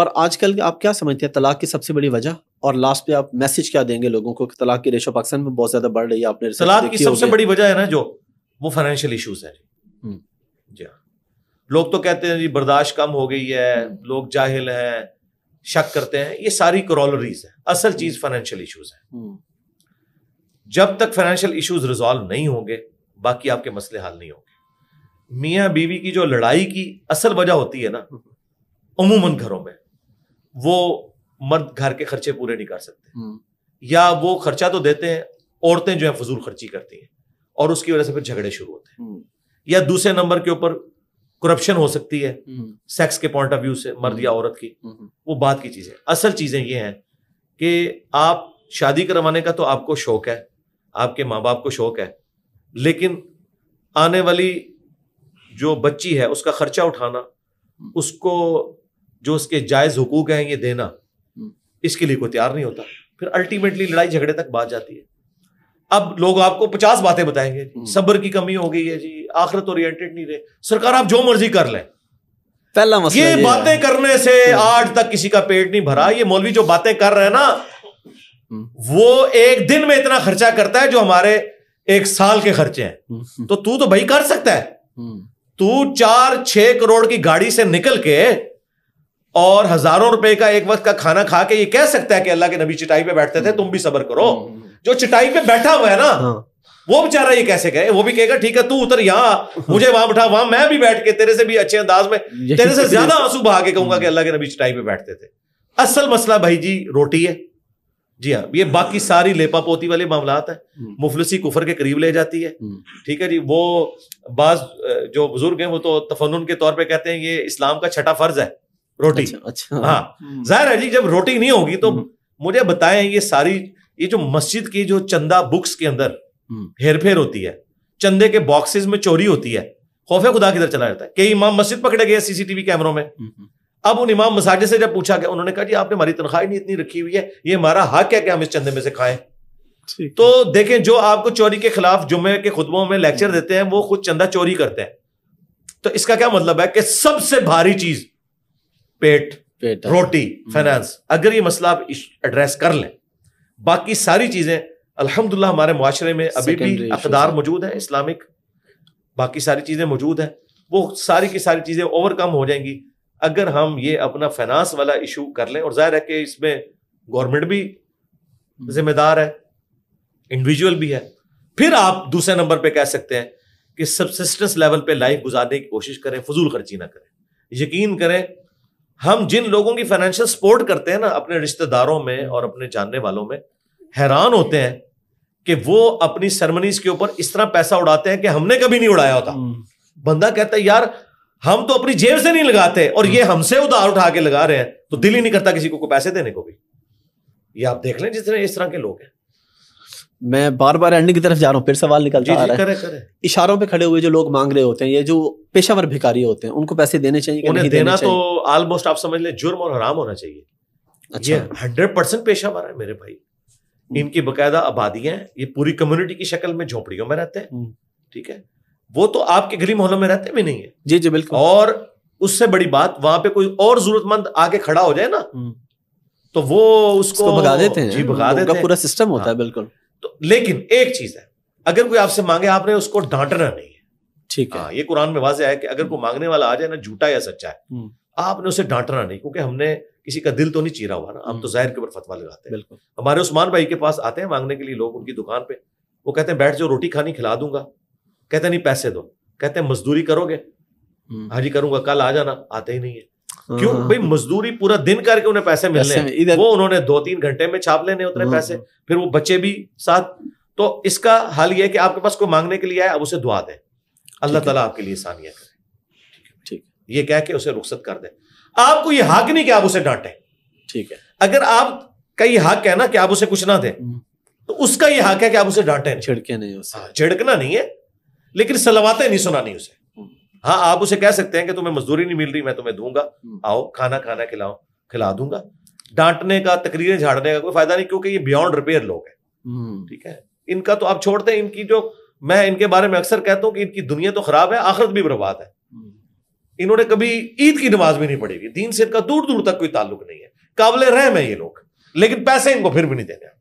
और आजकल आप क्या समझते हैं तलाक की सबसे बड़ी वजह और लास्ट पे आप मैसेज क्या देंगे लोगों को तलाक की रेशो पाकिस्तान में बहुत ज्यादा बढ़ रही है आपने तलाक की सबसे बड़ी वजह है ना जो वो फाइनेंशियल इशूज है जी हाँ। लोग तो कहते हैं जी बर्दाश्त कम हो गई है हम्म। लोग जाहिल हैं शक करते हैं ये सारी क्रॉलरीज है असल चीज फाइनेंशियल इशूज है जब तक फाइनेंशियल इशूज रिजॉल्व नहीं होंगे बाकी आपके मसले हल नहीं होंगे मियाँ बीवी की जो लड़ाई की असल वजह होती है ना अमूमन हम्म। घरों में वो मर्द घर के खर्चे पूरे नहीं कर सकते हम्म। या वो खर्चा तो देते हैं औरतें जो है फजूल खर्ची करती हैं और उसकी वजह से फिर झगड़े शुरू होते हैं हम्म। या दूसरे नंबर के ऊपर करप्शन हो सकती है सेक्स हम्म। के पॉइंट ऑफ व्यू से मर्द या औरत की वो बात की चीजें असल चीजें ये हैं कि आप शादी करवाने का तो आपको शौक है आपके माँ बाप को शौक है लेकिन आने वाली जो बच्ची है उसका खर्चा उठाना उसको जो उसके जायज़ हुकूक हैं ये देना हम्म। इसके लिए कोई तैयार नहीं होता फिर अल्टीमेटली लड़ाई झगड़े तक बात जाती है अब लोग आपको पचास बातें बताएंगे हम्म। सब्र की कमी हो गई है जी आखिरत ओरिएंटेड नहीं रहे सरकार आप जो मर्जी कर लें पहला मसला ये, ये बातें करने से हम्म। आज तक किसी का पेट नहीं भरा ये मौलवी जो बातें कर रहे हैं ना वो एक दिन में इतना खर्चा करता है जो हमारे एक साल के खर्चे हैं तो तू तो भाई कर सकता है तू चार छह करोड़ की गाड़ी से निकल के और हजारों रुपए का एक वक्त का खाना खा के ये कह सकता है कि अल्लाह के नबी चिटाई पे बैठते थे हम्म। तुम भी सबर करो हम्म। जो चिटाई पे बैठा हुआ है ना हाँ। वो बेचारा ये कैसे कहे वो भी कहेगा ठीक है तू उतर यहाँ मुझे वहां बैठा वहां मैं भी बैठ के तेरे से भी अच्छे अंदाज में तेरे से तो ज्यादा आंसू बहा के कहूंगा कि हम्म। अल्लाह के नबी चिटाई पे बैठते थे असल मसला भाई जी रोटी है जी हाँ ये बाकी सारी लेपा पोती वाले मामला है मुफलसी कुफर के करीब ले जाती है ठीक है जी वो बाज जो बुजुर्ग हैं वो तो तफन के तौर पर कहते हैं ये इस्लाम का छठा फर्ज है रोटी अच्छा, अच्छा हाँ हम्म। जाहिर है जब रोटी नहीं होगी तो हम्म। मुझे बताएं ये सारी ये जो मस्जिद की जो चंदा बुक्स के अंदर हम्म। हेरफेर होती है चंदे के बॉक्सेस में चोरी होती है खौफे खुदा किधर चला जाता है कई इमाम मस्जिद पकड़े गए सीसीटीवी कैमरों में अब उन इमाम मसाजे से जब पूछा गया उन्होंने कहा जी आपने हमारी तनख्वाही नहीं इतनी रखी हुई है ये हमारा हक है कि हम इस चंदे में से खाएं तो देखें जो आपको चोरी के खिलाफ जुम्मे के खुतबों में लेक्चर देते हैं वो खुद चंदा चोरी करते हैं तो इसका क्या मतलब है कि सबसे भारी चीज पेट, पेट हाँ। रोटी फाइनेंस हम्म। अगर ये मसला आप एड्रेस कर लें बाकी सारी चीजें अलहमदुल्ला हमारे माशरे में अभी भी अकदार मौजूद है इस्लामिक बाकी सारी चीजें मौजूद हैं वो सारी की सारी चीजें ओवरकम हो जाएंगी अगर हम ये अपना फाइनेंस वाला इशू कर लें और जाहिर है कि इसमें गवर्नमेंट भी हम्म। जिम्मेदार है इंडिविजुअल भी है फिर आप दूसरे नंबर पे कह सकते हैं कि सबसिस्टेंस लेवल पे लाइफ गुजारने की कोशिश करें फजूल खर्ची ना करें यकीन करें हम जिन लोगों की फाइनेंशियल सपोर्ट करते हैं ना अपने रिश्तेदारों में और अपने जानने वालों में हैरान होते हैं कि वो अपनी सेरेमनीज के ऊपर इस तरह पैसा उड़ाते हैं कि हमने कभी नहीं उड़ाया होता हम्म। बंदा कहता है यार हम तो अपनी जेब से नहीं लगाते और ये हम्म। हमसे उधार उठा के लगा रहे हैं तो दिल ही नहीं करता किसी को, को पैसे देने को भी ये आप देख लें जिस तरह इस तरह के लोग हैं मैं बार बार एंडिंग की तरफ जा रहा हूँ फिर सवाल निकल जी, आ रहा है करे, करे। इशारों पे खड़े हुए जो लोग मांग रहे होते हैं ये जो पेशावर भिकारी होते हैं उनको पैसे देने चाहिए उन्हें देना तो ऑलमोस्ट आप समझ लें जुर्म और हराम होना चाहिए अच्छा हंड्रेड परसेंट पेशावर है मेरे भाई हम्म। इनकी बाकायदा आबादियां ये पूरी कम्युनिटी की शक्ल में झोपड़ियों में रहते हैं हम्म। ठीक है वो तो आपके गली मोहल्लों में रहते भी नहीं है जी जी बिल्कुल और उससे बड़ी बात वहां पे कोई और जरूरतमंद आके खड़ा हो जाए ना हम्म। तो वो उसको, उसको भगा देते हैं जी भगा देते हैं पूरा सिस्टम होता है बिल्कुल तो लेकिन एक चीज है अगर कोई आपसे मांगे आपने उसको डांटना नहीं है ठीक है हाँ, ये कुरान में वाजह है कि अगर कोई मांगने वाला आ जाए ना झूठा या सच्चा है हम्म। आपने उसे डांटना नहीं क्योंकि हमने किसी का दिल तो नहीं चीरा हुआ ना हम तो हम्म। जाहिर के ऊपर फतवा लगाते हैं हमारे उस्मान भाई के पास आते हैं मांगने के लिए लोग उनकी दुकान पे वो कहते हैं बैठ जाओ रोटी खानी खिला दूंगा कहते नहीं पैसे दो कहते हैं मजदूरी करोगे हम्म। हाजी करूंगा कल आ जाना आते ही नहीं है क्यों हाँ। भाई मजदूरी पूरा दिन करके उन्हें पैसे मिलने वो उन्होंने दो तीन घंटे में छाप लेने उतने हाँ। पैसे फिर वो बच्चे भी साथ तो इसका हल यह कि आपके पास कोई मांगने के लिए आए अब उसे दुआ दें अल्लाह ताला आपके लिए सानिया करे ठीक ये कह के उसे रुख्सत कर दे आपको ये हक नहीं कि आप उसे डांटे ठीक है अगर आप कई हक है ना कि आप उसे कुछ ना दे हम्म। तो उसका ये हक है कि आप उसे डांटे छिड़के नहीं उसे हाँ, छिड़कना नहीं है लेकिन सलवाते नहीं सुनानी उसे हाँ आप उसे कह सकते हैं कि तुम्हें मजदूरी नहीं मिल रही मैं तुम्हें दूंगा हम्म। आओ खाना खाना खिलाओ खिला दूंगा डांटने का तकरीरें झाड़ने का कोई फायदा नहीं क्योंकि ये बियॉन्ड रिपेयर लोग हैं हम्म। ठीक है इनका तो आप छोड़ते हैं इनकी जो मैं इनके बारे में अक्सर कहता हूं कि इनकी दुनिया तो खराब है आखिरत भी बर्बाद है हम्म। इन्होंने कभी ईद की नमाज भी नहीं पढ़ी हुई दीन से इनका दूर दूर तक कोई ताल्लुक नहीं है काबले रहम है ये लोग लेकिन पैसे इनको फिर भी नहीं देने